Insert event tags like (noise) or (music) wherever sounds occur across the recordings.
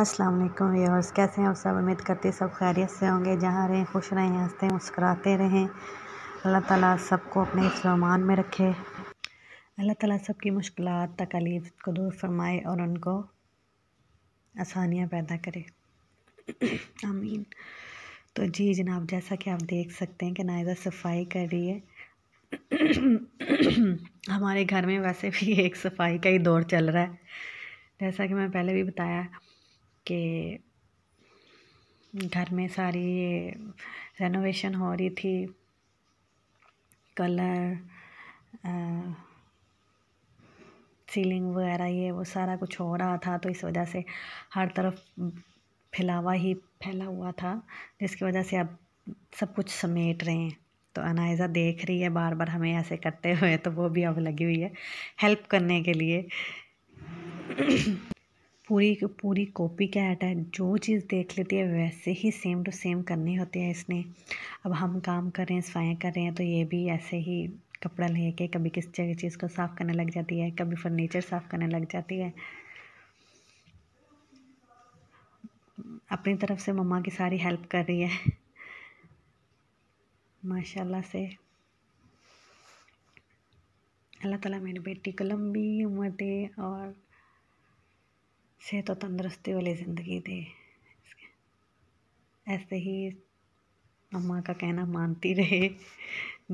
अस्सलाम वालेकुम व्यूअर्स कैसे हैं आप सब उम्मीद करती सब खैरियत से होंगे जहाँ रहें खुश रहें हंसते मुस्कुराते रहें अल्लाह ताला सबको अपने सलमान में रखे अल्लाह ताला सबकी मुश्किल तकलीफ को दूर फरमाए और उनको आसानियाँ पैदा करे (clears throat) आमीन तो जी जनाब जैसा कि आप देख सकते हैं कि नायजा सफाई कर रही है (clears throat) हमारे घर में वैसे भी एक सफाई का ही दौर चल रहा है जैसा कि मैं पहले भी बताया के घर में सारी ये रेनोवेशन हो रही थी कलर सीलिंग वगैरह ये वो सारा कुछ हो रहा था तो इस वजह से हर तरफ फैलावा ही फैला हुआ था जिसकी वजह से अब सब कुछ समेट रहे हैं तो अनायजा देख रही है बार बार हमें ऐसे करते हुए तो वो भी अब लगी हुई है हेल्प करने के लिए पूरी पूरी कॉपी कैट है जो चीज़ देख लेती है वैसे ही सेम टू तो सेम करनी होती है इसने अब हम काम कर रहे हैं सफाइयाँ कर रहे हैं तो ये भी ऐसे ही कपड़ा ले के कभी किस जगह चीज़ को साफ़ करने लग जाती है कभी फर्नीचर साफ़ करने लग जाती है अपनी तरफ से मम्मा की सारी हेल्प कर रही है माशाल्लाह से अल्लाह ताला मेरी बेटी को लंबी उम्र दे और सेहत और तंदरुस्ती वाली ज़िंदगी दे ऐसे ही अम्मा का कहना मानती रहे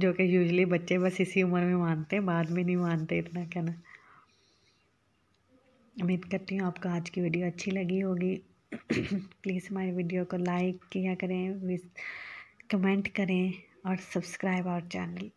जो कि यूजली बच्चे बस इसी उम्र में मानते हैं बाद में नहीं मानते इतना कहना उम्मीद करती हूँ आपको आज की वीडियो अच्छी लगी होगी प्लीज़ हमारी वीडियो को लाइक किया करें कमेंट करें और सब्सक्राइब आवर चैनल